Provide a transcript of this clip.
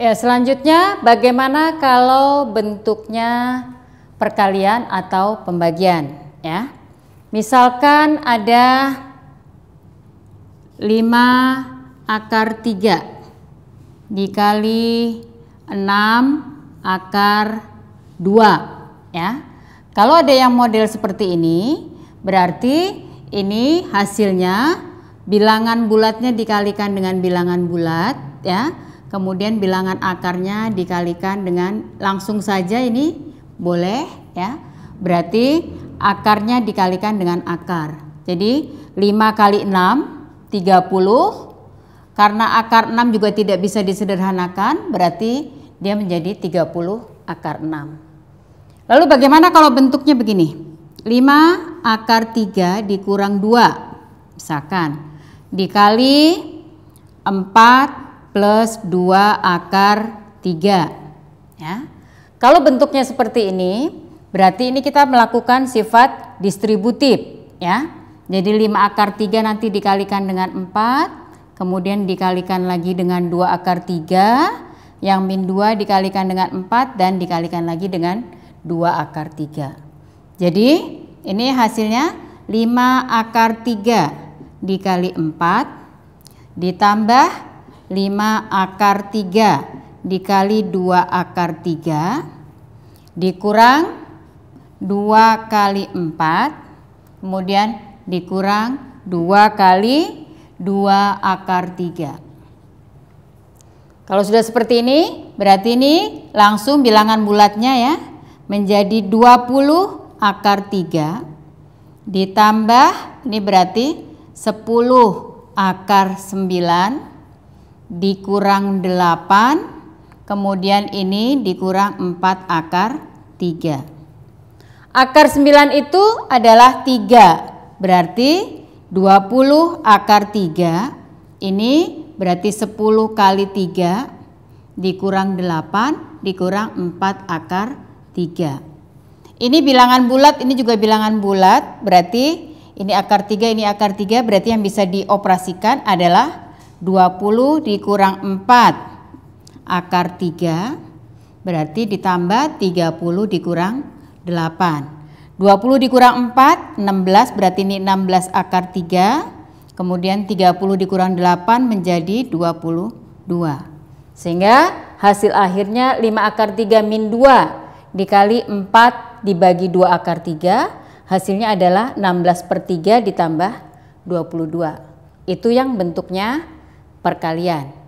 Ya, selanjutnya bagaimana kalau bentuknya perkalian atau pembagian, ya? Misalkan ada 5 akar 3 dikali 6 akar 2, ya. Kalau ada yang model seperti ini, berarti ini hasilnya bilangan bulatnya dikalikan dengan bilangan bulat, ya Kemudian bilangan akarnya dikalikan dengan langsung saja ini boleh ya. Berarti akarnya dikalikan dengan akar. Jadi 5 kali 6 30 karena akar 6 juga tidak bisa disederhanakan, berarti dia menjadi 30 akar 6. Lalu bagaimana kalau bentuknya begini? 5 akar 3 dikurang 2, misalkan, dikali 4 plus 2 akar 3. Ya. Kalau bentuknya seperti ini, berarti ini kita melakukan sifat distributif. ya. Jadi 5 akar 3 nanti dikalikan dengan 4, kemudian dikalikan lagi dengan 2 akar 3, yang min 2 dikalikan dengan 4 dan dikalikan lagi dengan 2 akar 3. Jadi ini hasilnya 5 akar 3 dikali 4 ditambah 5 akar 3 dikali 2 akar 3 dikurang 2 kali 4 kemudian dikurang 2 kali 2 akar 3. Kalau sudah seperti ini berarti ini langsung bilangan bulatnya ya menjadi 20 akar 3 ditambah ini berarti 10 akar 9 dikurang 8 kemudian ini dikurang 4 akar 3 akar 9 itu adalah 3 berarti 20 akar 3 ini berarti 10 kali 3 dikurang 8 dikurang 4 akar 3 ini bilangan bulat ini juga bilangan bulat berarti ini akar 3 ini akar 3 berarti yang bisa dioperasikan adalah 20 dikurang 4 akar 3 berarti ditambah 30 dikurang 8. 20 dikurang 4 16 berarti ini 16 akar 3. Kemudian 30 dikurang 8 menjadi 22. Sehingga hasil akhirnya 5 akar 3 min 2 dikali 4 dibagi 2 akar 3 hasilnya adalah 16 per 3 ditambah 22. Itu yang bentuknya perkalian.